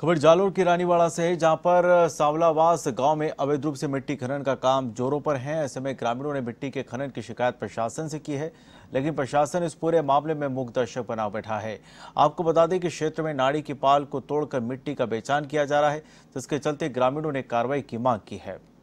खबर जालोर की रानीवाड़ा से है जहां पर सावलावास गांव में अवैध रूप से मिट्टी खनन का काम जोरों पर है ऐसे में ग्रामीणों ने मिट्टी के खनन की शिकायत प्रशासन से की है लेकिन प्रशासन इस पूरे मामले में मूक दर्शक बना बैठा है आपको बता दें कि क्षेत्र में नाड़ी की पाल को तोड़कर मिट्टी का बेचान किया जा रहा है जिसके चलते ग्रामीणों ने कार्रवाई की मांग की है